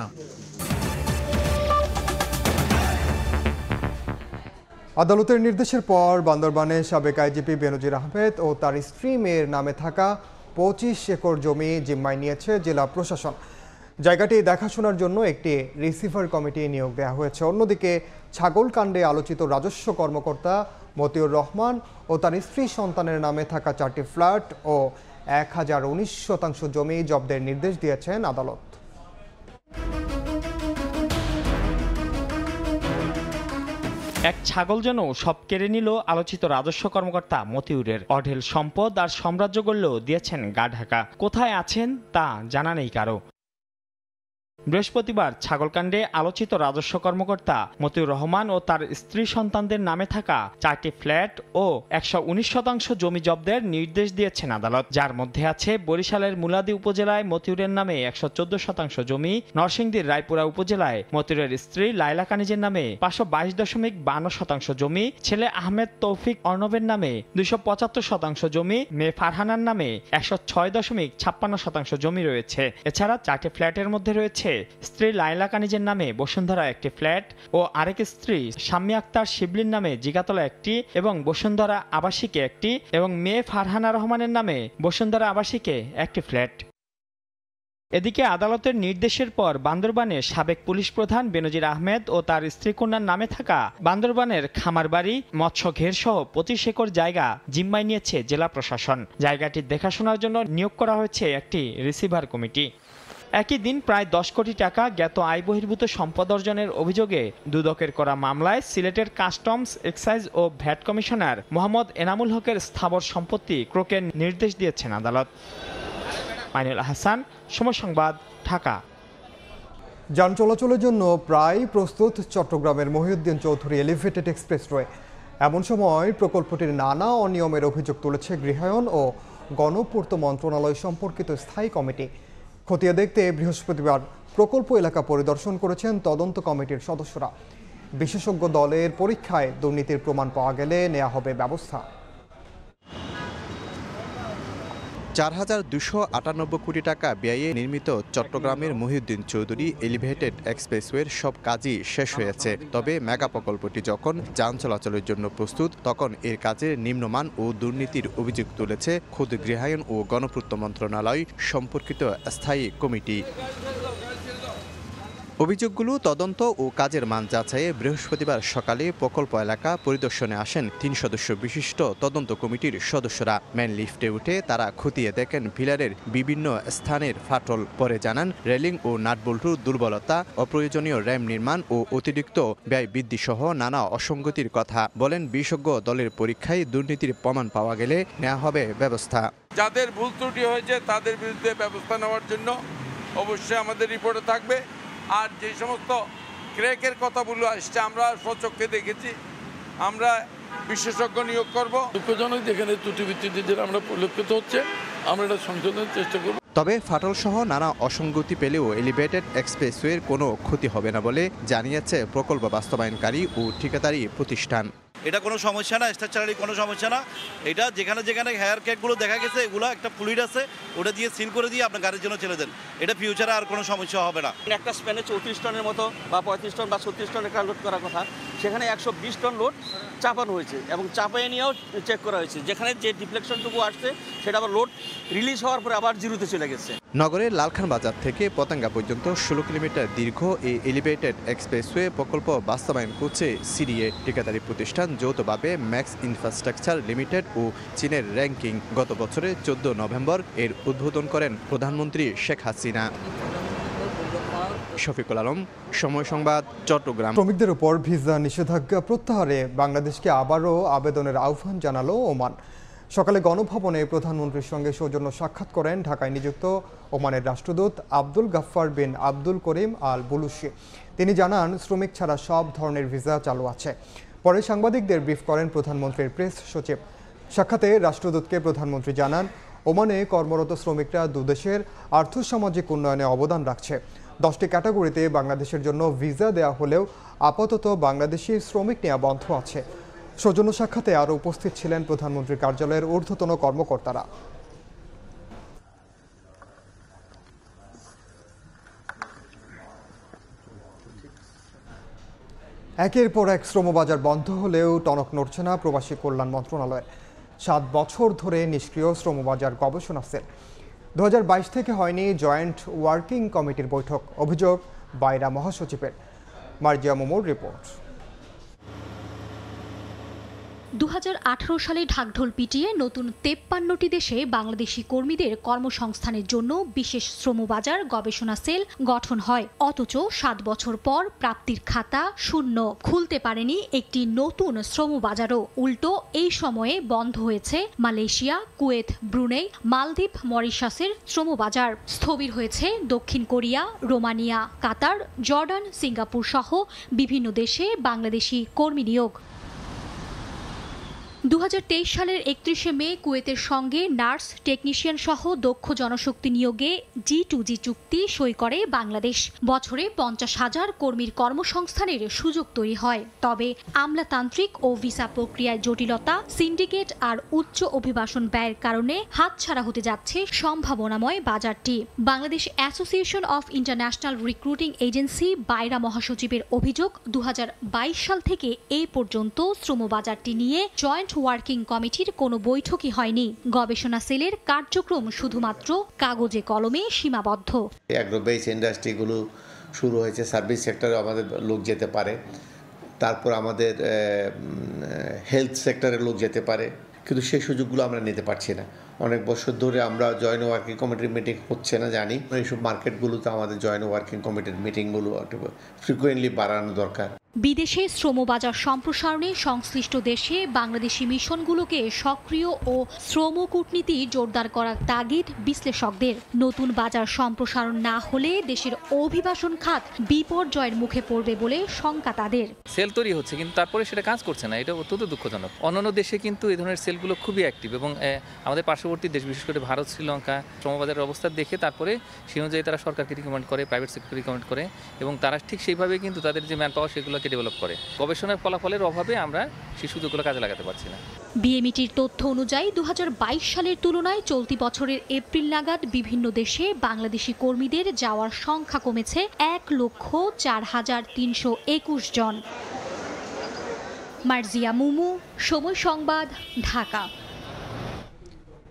আদালতের নির্দেশের পর বান্দরবানে সাবেক আইজিপি বেনজির আহমেদ ও তার স্ত্রী মেয়ের নামে থাকা পঁচিশ একর জমি জিম্মায় নিয়েছে জেলা প্রশাসন জায়গাটি দেখাশোনার জন্য একটি রিসিভার কমিটি নিয়োগ দেওয়া হয়েছে অন্যদিকে ছাগলকাণ্ডে আলোচিত রাজস্ব কর্মকর্তা মতিউর রহমান ও তার স্ত্রী সন্তানের নামে থাকা চারটি ফ্ল্যাট ও এক হাজার উনিশ শতাংশ জমি জব্দের নির্দেশ দিয়েছেন আদালত এক ছাগল যেন সব কেড়ে নিল আলোচিত রাজস্ব কর্মকর্তা মতিউরের অঢেল সম্পদ আর সাম্রাজ্য গড়লেও দিয়েছেন গা ঢাকা কোথায় আছেন তা জানা নেই কারো বৃহস্পতিবার ছাগলকাণ্ডে আলোচিত রাজস্ব কর্মকর্তা মতিউর রহমান ও তার স্ত্রী সন্তানদের নামে থাকা চারটি ফ্ল্যাট ও একশো শতাংশ জমি জব্দের নির্দেশ দিয়েছেন আদালত যার মধ্যে আছে বরিশালের মুলাদি উপজেলায় মতিউরের নামে একশো শতাংশ জমি নরসিংদীর রায়পুরা উপজেলায় মতিউরের স্ত্রী লাইলা কানিজের নামে পাঁচশো বাইশ দশমিক বান্ন শতাংশ জমি ছেলে আহমেদ তৌফিক অর্ণবের নামে দুইশো পঁচাত্তর শতাংশ জমি মেয়ে ফারহানার নামে একশো ছয় দশমিক ছাপ্পান্ন শতাংশ জমি রয়েছে এছাড়া চারটি ফ্ল্যাটের মধ্যে রয়েছে রয়েছে স্ত্রী লাইলা কানিজের নামে বসুন্ধরা একটি ফ্ল্যাট ও আরেক স্ত্রী সাম্মী আক্তার শিবলির নামে জিগাতলা একটি এবং বসুন্ধরা আবাসিকে একটি এবং মেয়ে ফারহানা রহমানের নামে বসুন্ধরা আবাসিকে একটি ফ্ল্যাট এদিকে আদালতের নির্দেশের পর বান্দরবানে সাবেক পুলিশ প্রধান বেনজির আহমেদ ও তার কন্যার নামে থাকা বান্দরবানের খামারবাড়ি মৎস্য ঘের সহ পঁচিশ একর জায়গা জিম্মায় নিয়েছে জেলা প্রশাসন জায়গাটি দেখাশোনার জন্য নিয়োগ করা হয়েছে একটি রিসিভার কমিটি একই দিন প্রায় দশ কোটি টাকা জ্ঞাত আয় বহির্ভূত সম্পদ অর্জনের অভিযোগে দুদকের করা মামলায় সিলেটের কাস্টমস এক্সাইজ ও ভ্যাট কমিশনার মোহাম্মদ এনামুল হকের স্থাবর সম্পত্তি ক্রোকের নির্দেশ দিয়েছেন আদালত মাইনুল হাসান সময় সংবাদ ঢাকা যান চলাচলের জন্য প্রায় প্রস্তুত চট্টগ্রামের মহিউদ্দিন চৌধুরী এলিভেটেড এক্সপ্রেসওয়ে এমন সময় প্রকল্পটির নানা অনিয়মের অভিযোগ তুলেছে গৃহায়ণ ও গণপূর্ত মন্ত্রণালয় সম্পর্কিত স্থায়ী কমিটি খতিয়ে দেখতে বৃহস্পতিবার প্রকল্প এলাকা পরিদর্শন করেছেন তদন্ত কমিটির সদস্যরা বিশেষজ্ঞ দলের পরীক্ষায় দুর্নীতির প্রমাণ পাওয়া গেলে নেওয়া হবে ব্যবস্থা চার হাজার দুশো আটানব্বই কোটি টাকা ব্যয়ে নির্মিত চট্টগ্রামের মহিউদ্দিন চৌধুরী এলিভেটেড এক্সপ্রেসওয়ের সব কাজই শেষ হয়েছে তবে মেগা প্রকল্পটি যখন যান চলাচলের জন্য প্রস্তুত তখন এর কাজে নিম্নমান ও দুর্নীতির অভিযোগ তুলেছে খুদ গৃহায়ন ও গণপূর্ত মন্ত্রণালয় সম্পর্কিত স্থায়ী কমিটি অভিযোগগুলো তদন্ত ও কাজের মান যাচাইয়ে বৃহস্পতিবার সকালে প্রকল্প এলাকা পরিদর্শনে আসেন তিন সদস্য বিশিষ্ট তদন্ত কমিটির সদস্যরা ম্যান লিফটে উঠে তারা খতিয়ে দেখেন ভিলারের বিভিন্ন স্থানের ফাটল পরে জানান রেলিং ও নাটবল্টুর দুর্বলতা অপ্রয়োজনীয় র্যাম নির্মাণ ও অতিরিক্ত ব্যয় বৃদ্ধি সহ নানা অসঙ্গতির কথা বলেন বিশেষজ্ঞ দলের পরীক্ষায় দুর্নীতির প্রমাণ পাওয়া গেলে নেওয়া হবে ব্যবস্থা যাদের ভুল ত্রুটি হয়েছে তাদের বিরুদ্ধে ব্যবস্থা নেওয়ার জন্য অবশ্যই আমাদের রিপোর্টে থাকবে আর যে সমস্ত ক্রেকের কথাগুলো আসছে আমরা স্বচক্ষে দেখেছি আমরা বিশেষজ্ঞ নিয়োগ করব দুঃখজনক এখানে ত্রুটি যেটা আমরা পরিলক্ষিত হচ্ছে আমরা এটা সংশোধনের চেষ্টা করব তবে ফাটলসহ নানা অসঙ্গতি পেলেও এলিভেটেড এক্সপ্রেসওয়ের কোনো ক্ষতি হবে না বলে জানিয়েছে প্রকল্প বাস্তবায়নকারী ও ঠিকাদারি প্রতিষ্ঠান এটা কোনো সমস্যা না স্ট্রাকচারালি কোনো সমস্যা না এটা যেখানে যেখানে হেয়ার ক্যাকগুলো দেখা গেছে এগুলো একটা ফ্লুইড আছে ওটা দিয়ে সিল করে দিয়ে আপনার গাড়ির জন্য ছেড়ে দেন এটা ফিউচারে আর কোনো সমস্যা হবে না একটা স্প্যানে চৌত্রিশ টনের মতো বা পঁয়ত্রিশ টন বা ছত্রিশ টন একটা লোড করার কথা সেখানে একশো বিশ টন লোড চাপানো হয়েছে এবং চাপায় নিয়েও চেক করা হয়েছে যেখানে যে ডিফ্লেকশনটুকু আসছে সেটা আবার লোড রিলিজ হওয়ার পরে আবার জিরোতে চলে গেছে নগরের লালখান বাজার থেকে পতাঙ্গা পর্যন্ত ষোলো কিলোমিটার দীর্ঘ এই এলিভেটেড এক্সপ্রেসওয়ে প্রকল্প বাস্তবায়ন করছে সিডিএ ঠিকাদারি প্রতিষ্ঠান যৌথভাবে ম্যাক্স ইনফ্রাস্ট্রাকচার লিমিটেড ও চীনের র্যাঙ্কিং গত বছরের চোদ্দ নভেম্বর এর উদ্বোধন করেন প্রধানমন্ত্রী শেখ হাসিনা শফিকুল আলম সময় সংবাদ চট্টগ্রাম শ্রমিকদের উপর ভিসা নিষেধাজ্ঞা প্রত্যাহারে বাংলাদেশকে আবারও আবেদনের আহ্বান জানালো ওমান সকালে গণভবনে প্রধানমন্ত্রীর সঙ্গে সৌজন্য সাক্ষাৎ করেন ঢাকায় নিযুক্ত ওমানের রাষ্ট্রদূত আব্দুল গাফফার বিন আব্দুল করিম আল বুলুসি তিনি জানান শ্রমিক ছাড়া সব ধরনের ভিসা চালু আছে পরে সাংবাদিকদের ব্রিফ করেন প্রধানমন্ত্রীর প্রেস সচিব সাক্ষাতে রাষ্ট্রদূতকে প্রধানমন্ত্রী জানান ওমানে কর্মরত শ্রমিকরা দুদেশের আর্থসামাজিক উন্নয়নে অবদান রাখছে দশটি ক্যাটাগরিতে বাংলাদেশের জন্য ভিসা দেয়া হলেও আপাতত বাংলাদেশি শ্রমিক নেওয়া বন্ধ আছে সৌজন্য সাক্ষাতে আরও উপস্থিত ছিলেন প্রধানমন্ত্রীর কার্যালয়ের ঊর্ধ্বতন কর্মকর্তারা একের পর এক শ্রমবাজার বন্ধ হলেও টনক নড়ছে না প্রবাসী কল্যাণ মন্ত্রণালয় সাত বছর ধরে নিষ্ক্রিয় শ্রমবাজার গবেষণা সেল দু থেকে হয়নি জয়েন্ট ওয়ার্কিং কমিটির বৈঠক অভিযোগ বাইরা মহাসচিবের মার্জিয়া মোমোর রিপোর্ট দু সালে ঢাকঢোল পিটিয়ে নতুন তেপ্পান্নটি দেশে বাংলাদেশি কর্মীদের কর্মসংস্থানের জন্য বিশেষ শ্রমবাজার গবেষণা সেল গঠন হয় অথচ সাত বছর পর প্রাপ্তির খাতা শূন্য খুলতে পারেনি একটি নতুন শ্রমবাজারও উল্টো এই সময়ে বন্ধ হয়েছে মালয়েশিয়া কুয়েত ব্রুনেই মালদ্বীপ মরিশাসের শ্রমবাজার স্থবির হয়েছে দক্ষিণ Korea Romania Qatar Jordan Singapore সহ বিভিন্ন দেশে বাংলাদেশি কর্মী নিয়োগ দু সালের একত্রিশে মে কুয়েতের সঙ্গে নার্স টেকনিশিয়ান সহ দক্ষ জনশক্তি নিয়োগে জি টু জি চুক্তি সই করে বাংলাদেশ বছরে পঞ্চাশ হাজার কর্মীর কর্মসংস্থানের সুযোগ তৈরি হয় তবে আমলাতান্ত্রিক ও ভিসা প্রক্রিয়ায় জটিলতা সিন্ডিকেট আর উচ্চ অভিবাসন ব্যয়ের কারণে হাতছাড়া হতে যাচ্ছে সম্ভাবনাময় বাজারটি Bangladesh association of international recruiting agency BAIRA মহাসচিবের অভিযোগ দু সাল থেকে এই পর্যন্ত শ্রম বাজারটি নিয়ে জয়েন্ট রিপোর্ট ওয়ার্কিং কমিটির কোনো বৈঠকই হয়নি গবেষণা সেলের কার্যক্রম শুধুমাত্র কাগজে কলমে সীমাবদ্ধ অ্যাগ্রোবেস ইন্ডাস্ট্রিগুলো শুরু হয়েছে সার্ভিস সেক্টরে আমাদের লোক যেতে পারে তারপর আমাদের হেলথ সেক্টরে লোক যেতে পারে কিন্তু সেই সুযোগগুলো আমরা নিতে পারছি না অনেক বছর ধরে আমরা জয়েন্ট ওয়ার্কিং কমিটির মিটিং হচ্ছে না জানি এইসব মার্কেটগুলোতে আমাদের জয়েন্ট ওয়ার্কিং কমিটির মিটিংগুলো ফ্রিকুয়েন্টলি বাড়ানো দরকার বিদেশে শ্রমবাজার সম্প্রসারণে সংশ্লিষ্ট দেশে বাংলাদেশি মিশনগুলোকে সক্রিয় ও শ্রম কূটনীতি জোরদার করার তাগিদ বিশ্লেষকদের নতুন বাজার সম্প্রসারণ না হলে দেশের অভিবাসন খাত বিপর্যয়ের মুখে পড়বে বলে শঙ্কা তাদের সেল তৈরি হচ্ছে কিন্তু তারপরে সেটা কাজ করছে না এটা অত্যন্ত দুঃখজনক অন্যান্য দেশে কিন্তু এই ধরনের সেলগুলো খুবই অ্যাক্টিভ এবং আমাদের পার্শ্ববর্তী দেশ বিশেষ করে ভারত শ্রীলঙ্কা শ্রমবাজারের অবস্থা দেখে তারপরে সেই অনুযায়ী তারা সরকারকে রিকমেন্ড করে প্রাইভেট সেক্টর রিকমেন্ড করে এবং তারা ঠিক সেইভাবে কিন্তু তাদের যে ম্যান পাওয়া সেগুলো শিশুগুলোকে ডেভেলপ করে গবেষণার ফলাফলের অভাবে আমরা সেই সুযোগগুলো কাজে লাগাতে পারছি না বিএমইটির তথ্য অনুযায়ী দু সালের তুলনায় চলতি বছরের এপ্রিল নাগাদ বিভিন্ন দেশে বাংলাদেশি কর্মীদের যাওয়ার সংখ্যা কমেছে এক লক্ষ চার হাজার তিনশো একুশ জন মার্জিয়া মুমু সময় সংবাদ ঢাকা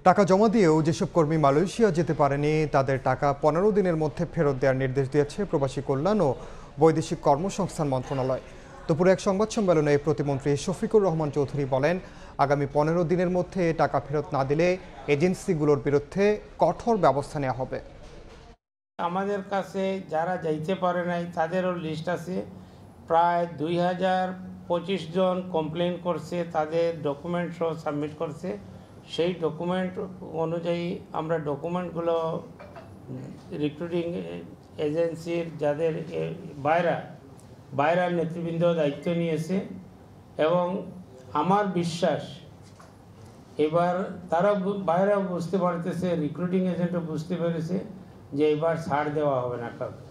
টাকা জমা দিয়েও যেসব কর্মী মালয়েশিয়া যেতে পারেনি তাদের টাকা পনেরো দিনের মধ্যে ফেরত দেওয়ার নির্দেশ দিয়েছে প্রবাসী কল্যাণ ও বৈদেশিক কর্মসংস্থান মন্ত্রণালয় দুপুরে এক সংবাদ সম্মেলনে প্রতিমন্ত্রী শফিকুর রহমান চৌধুরী বলেন আগামী পনেরো দিনের মধ্যে টাকা ফেরত না দিলে এজেন্সিগুলোর বিরুদ্ধে কঠোর ব্যবস্থা নেওয়া হবে আমাদের কাছে যারা যাইতে পারে নাই তাদেরও লিস্ট আছে প্রায় দুই হাজার পঁচিশ জন কমপ্লেন করছে তাদের ডকুমেন্ট সহ সাবমিট করছে সেই ডকুমেন্ট অনুযায়ী আমরা ডকুমেন্টগুলো রিক্রুটিং এজেন্সির যাদের বাইরা বাইরার নেতৃবৃন্দ দায়িত্ব নিয়েছে এবং আমার বিশ্বাস এবার তারা বাইরা বুঝতে পারতেছে রিক্রুটিং এজেন্টও বুঝতে পেরেছে যে এবার ছাড় দেওয়া হবে না কাউকে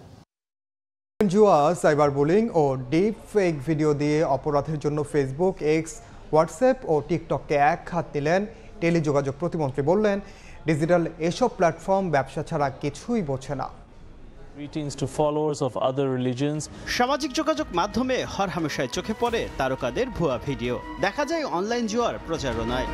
জুয়া সাইবার বুলিং ও ডিপ ফেক ভিডিও দিয়ে অপরাধের জন্য ফেসবুক এক্স হোয়াটসঅ্যাপ ও টিকটককে এক হাত নিলেন টেলিযোগাযোগ প্রতিমন্ত্রী বললেন ডিজিটাল এসব প্ল্যাটফর্ম ব্যবসা ছাড়া কিছুই বোঝে না সামাজিক যোগাযোগ মাধ্যমে হরহামেশায় চোখে পড়ে তারকাদের ভুয়া ভিডিও দেখা যায় অনলাইন জুয়ার প্রচারণায়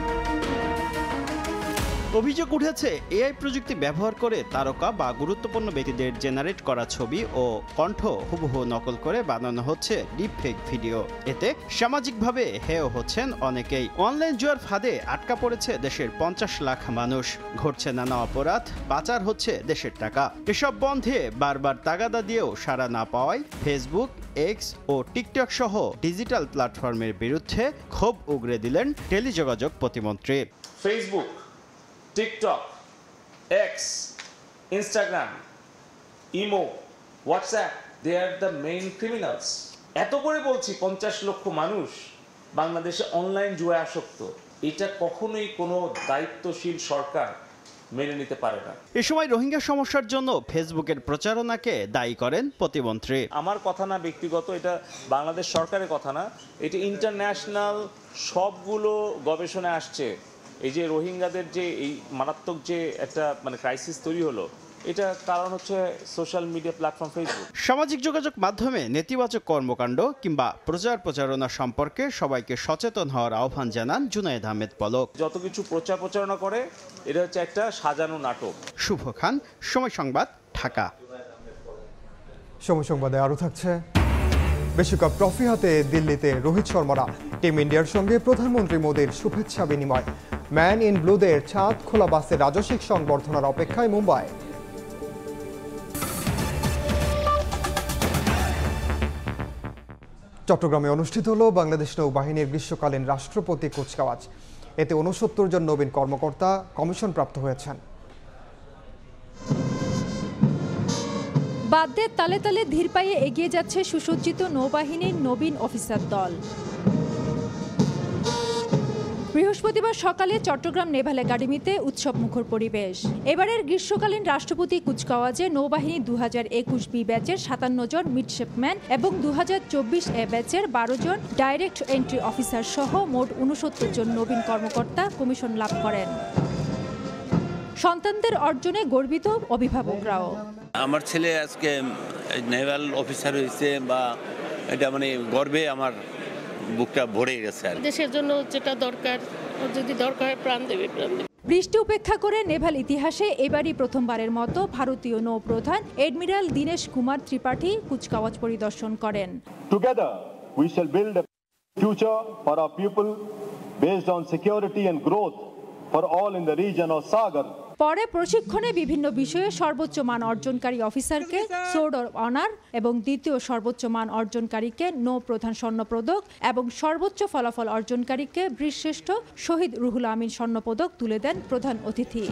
অভিযোগ উঠেছে এআই প্রযুক্তি ব্যবহার করে তারকা বা গুরুত্বপূর্ণ ব্যক্তিদের জেনারেট করা ছবি ও কণ্ঠ হুবহু নকল করে বানানো হচ্ছে ডিপফেক ভিডিও এতে সামাজিকভাবে হেয় হচ্ছেন অনেকেই অনলাইন জুয়ার ফাঁদে আটকা পড়েছে দেশের পঞ্চাশ লাখ মানুষ ঘটছে নানা অপরাধ পাচার হচ্ছে দেশের টাকা এসব বন্ধে বারবার তাগাদা দিয়েও সাড়া না পাওয়ায় ফেসবুক এক্স ও টিকটক সহ ডিজিটাল প্ল্যাটফর্মের বিরুদ্ধে ক্ষোভ উগরে দিলেন টেলিযোগাযোগ প্রতিমন্ত্রী Facebook TikTok X Instagram imo WhatsApp they are the main criminals এত করে বলছি পঞ্চাশ লক্ষ মানুষ বাংলাদেশে অনলাইন জুয়া আসক্ত এটা কখনোই কোনো দায়িত্বশীল সরকার মেনে নিতে পারে না এ সময় রোহিঙ্গা সমস্যার জন্য ফেসবুকের প্রচারণাকে দায়ী করেন প্রতিমন্ত্রী আমার কথা না ব্যক্তিগত এটা বাংলাদেশ সরকারের কথা না এটা ইন্টারন্যাশনাল সবগুলো গবেষণা আসছে এই যে রোহিঙ্গাদের যে এই মারাত্মক যে একটা মানে ক্রাইসিস তৈরি হলো এটা কারণ হচ্ছে সোশ্যাল মিডিয়া প্ল্যাটফর্ম ফেসবুক সামাজিক যোগাযোগ মাধ্যমে নেতিবাচক কর্মকাণ্ড কিংবা প্রচার প্রচারণা সম্পর্কে সবাইকে সচেতন হওয়ার আহ্বান জানান জুনায়েদ আহমেদ পলক যত কিছু প্রচার প্রচারণা করে এটা হচ্ছে একটা সাজানো নাটক শুভ খান সময় সংবাদ ঢাকা সময় সংবাদে আরও থাকছে বিশ্বকাপ ট্রফি হাতে দিল্লিতে রোহিত শর্মারা টিম ইন্ডিয়ার সঙ্গে প্রধানমন্ত্রী মোদীর শুভেচ্ছা বিনিময় ম্যান ইন ব্লুদের ছাদ খোলা বাসে রাজস্বিক সংবর্ধনার অপেক্ষায় মুম্বাই চট্টগ্রামে অনুষ্ঠিত হল বাংলাদেশ নৌবাহিনীর গ্রীষ্মকালীন রাষ্ট্রপতি কুচকাওয়াজ এতে উনসত্তর জন নবীন কর্মকর্তা কমিশন প্রাপ্ত হয়েছেন বাদ্যের তালে তালে ধীর পাইয়ে এগিয়ে যাচ্ছে সুসজ্জিত নৌবাহিনীর নবীন অফিসার দল বৃহস্পতিবার সকালে চট্টগ্রাম নেভাল একাডেমিতে উৎসব মুখর পরিবেশ এবারের গ্রীষ্মকালীন রাষ্ট্রপতি কুচকাওয়াজে নৌবাহিনী দু হাজার একুশ বি ব্যাচের সাতান্ন জন মিডশেপম্যান এবং দু হাজার চব্বিশ এ ব্যাচের বারো জন ডাইরেক্ট এন্ট্রি অফিসার সহ মোট উনসত্তর জন নবীন কর্মকর্তা কমিশন লাভ করেন সন্তানদের অর্জনে গর্বিত অভিভাবকরাও আমার ছেলে আজকে নেভাল অফিসার হয়েছে বা এটা মানে গর্বে আমার বুকটা ভরে গেছে আর দেশের জন্য যেটা দরকার ওর যদি দরকার হয় প্রাণ দেবে প্রাণ দেবে বৃষ্টি উপেক্ষা করে নেভাল ইতিহাসে এবারই প্রথমবারের মতো ভারতীয় নৌপ্রধান এডমিরাল দীনেশ কুমার ত্রিপাঠী কুচকাওয়াজ পরিদর্শন করেন together we shall build a future for our people based on security and growth for all in the region of Sagar পরে প্রশিক্ষণে বিভিন্ন বিষয়ে সর্বোচ্চ মান অর্জনকারী অফিসারকে সোর্ড অব অনার এবং দ্বিতীয় সর্বোচ্চ মান অর্জনকারীকে নো প্রধান স্বর্ণপদক এবং সর্বোচ্চ ফলাফল অর্জনকারীকে বীরশ্রেষ্ঠ শহীদ রুহুল আমিন স্বর্ণপদক তুলে দেন প্রধান অতিথি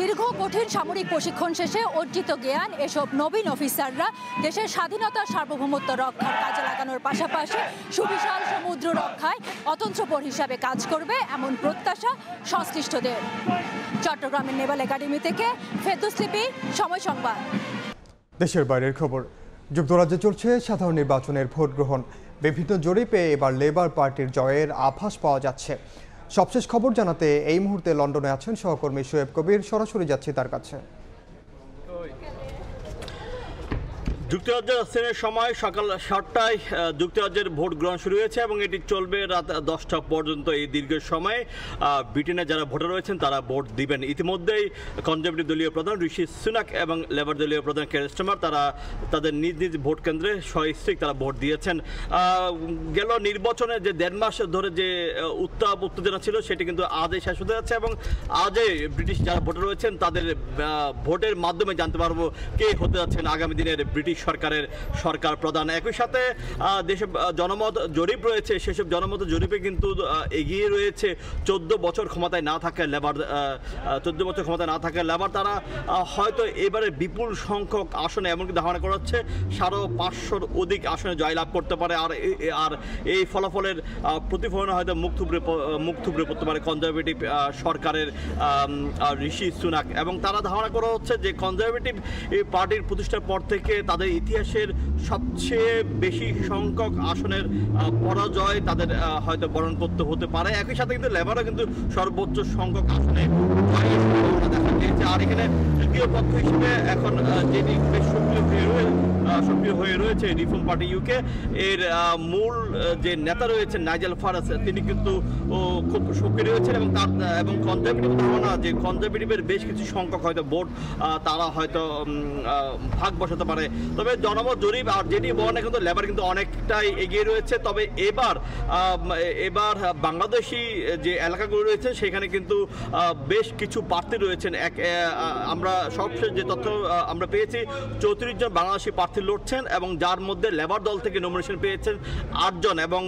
দীর্ঘ কঠিন সামরিক প্রশিক্ষণ শেষে অর্জিত জ্ঞান এসব নবীন অফিসাররা দেশের স্বাধীনতা সার্বভৌমত্ব রক্ষার কাজে লাগানোর পাশাপাশি সুবিশাল সমুদ্র রক্ষায় অতন্ত্রপর হিসাবে কাজ করবে এমন প্রত্যাশা সংস্কৃতি বৈশিষ্ট্যদের চট্টগ্রামের নেভাল একাডেমি থেকে ফেরদুস লিপি সময় সংবাদ দেশের বাইরের খবর যুক্তরাজ্যে চলছে সাধারণ নির্বাচনের ভোট গ্রহণ বিভিন্ন জরিপে এবার লেবার পার্টির জয়ের আভাস পাওয়া যাচ্ছে সবশেষ খবর জানাতে এই মুহূর্তে লন্ডনে আছেন সহকর্মী শোয়েব কবির সরাসরি যাচ্ছে তার কাছে যুক্তরাজ্যের সেনের সময় সকাল সাতটায় যুক্তরাজ্যের ভোট গ্রহণ শুরু হয়েছে এবং এটি চলবে রাত দশটা পর্যন্ত এই দীর্ঘ সময়ে ব্রিটেনে যারা ভোটার রয়েছেন তারা ভোট দিবেন ইতিমধ্যেই কনজারভেটিভ দলীয় প্রধান ঋষি সুনাক এবং লেবার দলীয় প্রধান কেরেস্টমার তারা তাদের নিজ নিজ ভোট কেন্দ্রে সহিস্ত্রিক তারা ভোট দিয়েছেন গেল নির্বাচনে যে দেড় মাস ধরে যে উত্তাপ উত্তেজনা ছিল সেটি কিন্তু আজই শেষ হতে যাচ্ছে এবং আজে ব্রিটিশ যারা ভোটার রয়েছেন তাদের ভোটের মাধ্যমে জানতে পারবো কে হতে যাচ্ছেন আগামী দিনের ব্রিটিশ সরকারের সরকার প্রধান একই সাথে দেশে জনমত জরিপ রয়েছে সেসব জনমত জরিপে কিন্তু এগিয়ে রয়েছে চোদ্দ বছর ক্ষমতায় না থাকে লেবার চোদ্দ বছর ক্ষমতায় না থাকে লেবার তারা হয়তো এবারে বিপুল সংখ্যক আসনে এমনকি ধারণা করা হচ্ছে সাড়ে পাঁচশোর অধিক আসনে জয়লাভ করতে পারে আর আর এই ফলাফলের প্রতিফলন হয়তো মুখ থুবড়ে মুখ থুবড়ে পড়তে পারে কনজারভেটিভ সরকারের ঋষি সুনাক এবং তারা ধারণা করা হচ্ছে যে কনজারভেটিভ পার্টির প্রতিষ্ঠার পর থেকে তাদের ইতিহাসের সবচেয়ে বেশি সংখ্যক আসনের পরাজয় তাদের হয়তো বরণ করতে হতে পারে একই সাথে কিন্তু লেবারও কিন্তু সর্বোচ্চ সংখ্যক আসনে দেখা দিয়েছে আর এখানে তৃতীয় পক্ষ হিসেবে এখন যেটি সক্রিয় হয়ে রয়েছে রিফর্ম পার্টি ইউকে এর মূল যে নেতা রয়েছেন নাইজেল ফারাস তিনি কিন্তু খুব সক্রিয় রয়েছেন এবং তার এবং কনজারভেটিভ ধারণা যে কনজারভেটিভের বেশ কিছু সংখ্যক হয়তো ভোট তারা হয়তো ভাগ বসাতে পারে তবে জনমত জরিপ আর যেটি বলেন কিন্তু লেবার কিন্তু অনেকটাই এগিয়ে রয়েছে তবে এবার এবার বাংলাদেশি যে এলাকাগুলো রয়েছে সেখানে কিন্তু বেশ কিছু প্রার্থী রয়েছেন এক আমরা সবশেষ যে তথ্য আমরা পেয়েছি চৌত্রিশ জন বাংলাদেশি প্রার্থী লড়ছেন এবং যার মধ্যে লেবার দল থেকে নমিনেশন পেয়েছেন আটজন এবং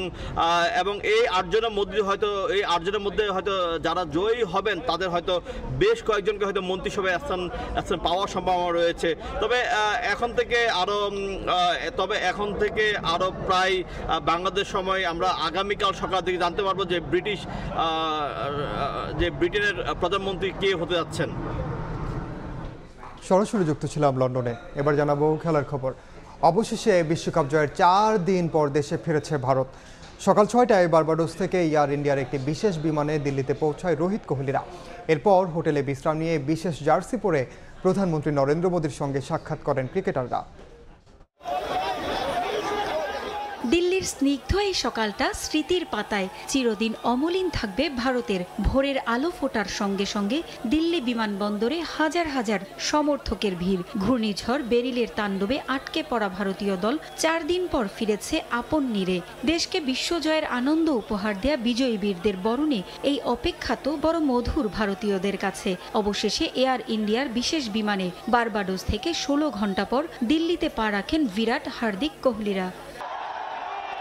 এবং এই আটজনের মধ্যে হয়তো এই আটজনের মধ্যে হয়তো যারা জয়ী হবেন তাদের হয়তো বেশ কয়েকজনকে হয়তো মন্ত্রিসভায় স্থান স্থান পাওয়ার সম্ভাবনা রয়েছে তবে এখন থেকে আরও তবে এখন থেকে আরও প্রায় বাংলাদেশ সময় আমরা আগামীকাল সকাল থেকে জানতে পারবো যে ব্রিটিশ যে ব্রিটেনের প্রধানমন্ত্রী কে হতে যাচ্ছেন সরাসরি যুক্ত ছিলাম লন্ডনে এবার জানাবো খেলার খবর অবশেষে বিশ্বকাপ জয়ের চার দিন পর দেশে ফিরেছে ভারত সকাল ছয়টায় বার্বাডোস থেকে এয়ার ইন্ডিয়ার একটি বিশেষ বিমানে দিল্লিতে পৌঁছায় রোহিত কোহলিরা এরপর হোটেলে বিশ্রাম নিয়ে বিশেষ জার্সি পরে প্রধানমন্ত্রী নরেন্দ্র মোদীর সঙ্গে সাক্ষাৎ করেন ক্রিকেটাররা জলের স্নিগ্ধ এই সকালটা স্মৃতির পাতায় চিরদিন অমলিন থাকবে ভারতের ভোরের আলো ফোটার সঙ্গে সঙ্গে দিল্লি বিমানবন্দরে হাজার হাজার সমর্থকের ভিড় ঘূর্ণিঝড় বেরিলের তাণ্ডবে আটকে পড়া ভারতীয় দল চার দিন পর ফিরেছে আপন নীরে দেশকে বিশ্বজয়ের আনন্দ উপহার দেয়া বিজয়ী বীরদের বরণে এই অপেক্ষা তো বড় মধুর ভারতীয়দের কাছে অবশেষে এয়ার ইন্ডিয়ার বিশেষ বিমানে বারবাডোস থেকে ষোলো ঘন্টা পর দিল্লিতে পা রাখেন বিরাট হার্দিক কোহলিরা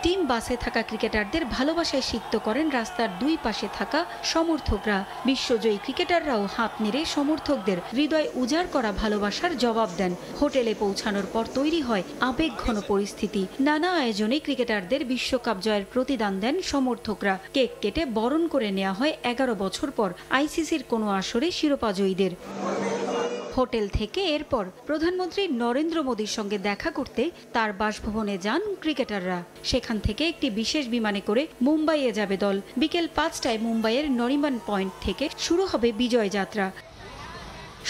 টিম বাসে থাকা ক্রিকেটারদের ভালোবাসায় সিক্ত করেন রাস্তার দুই পাশে থাকা সমর্থকরা বিশ্বজয়ী ক্রিকেটাররাও হাত নেড়ে সমর্থকদের হৃদয় উজাড় করা ভালোবাসার জবাব দেন হোটেলে পৌঁছানোর পর তৈরি হয় আবেগ ঘন পরিস্থিতি নানা আয়োজনে ক্রিকেটারদের বিশ্বকাপ জয়ের প্রতিদান দেন সমর্থকরা কেক কেটে বরণ করে নেওয়া হয় এগারো বছর পর আইসিসির কোনো আসরে শিরোপাজয়ীদের হোটেল থেকে এরপর প্রধানমন্ত্রী নরেন্দ্র মোদীর সঙ্গে দেখা করতে তার বাসভবনে যান ক্রিকেটাররা সেখান থেকে একটি বিশেষ বিমানে করে মুম্বাইয়ে যাবে দল বিকেল পাঁচটায় মুম্বাইয়ের নরিমান পয়েন্ট থেকে শুরু হবে বিজয় যাত্রা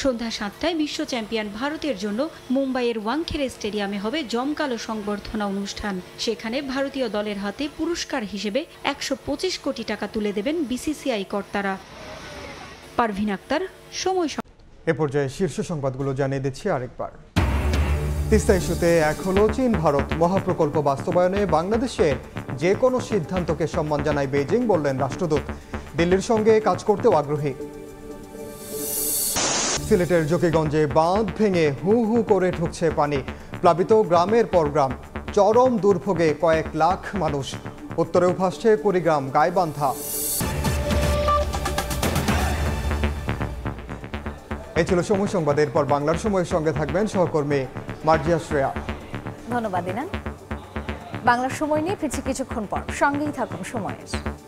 সন্ধ্যা সাতটায় বিশ্ব চ্যাম্পিয়ন ভারতের জন্য মুম্বাইয়ের ওয়াংখেড়ে স্টেডিয়ামে হবে জমকালো সংবর্ধনা অনুষ্ঠান সেখানে ভারতীয় দলের হাতে পুরস্কার হিসেবে একশো কোটি টাকা তুলে দেবেন বিসিসিআই কর্তারা পারভিন আক্তার সময় এ পর্যায়ে শীর্ষ সংবাদগুলো জানিয়ে দিচ্ছি আরেকবার তিস্তা ইস্যুতে এখনও হলো চীন ভারত মহাপ্রকল্প বাস্তবায়নে বাংলাদেশের যে কোনো সিদ্ধান্তকে সম্মান জানায় বেজিং বললেন রাষ্ট্রদূত দিল্লির সঙ্গে কাজ করতেও আগ্রহী সিলেটের জকিগঞ্জে বাঁধ ভেঙে হু হু করে ঢুকছে পানি প্লাবিত গ্রামের পর গ্রাম চরম দুর্ভোগে কয়েক লাখ মানুষ উত্তরেও ভাসছে কুড়িগ্রাম গাইবান্ধা এ ছিল সময় সংবাদের পর বাংলার সময়ের সঙ্গে থাকবেন সহকর্মী মার্জিয়া শ্রেয়া ধন্যবাদ বাংলার সময় নিয়ে ফিরছি কিছুক্ষণ পর সঙ্গেই থাকুন সময়ের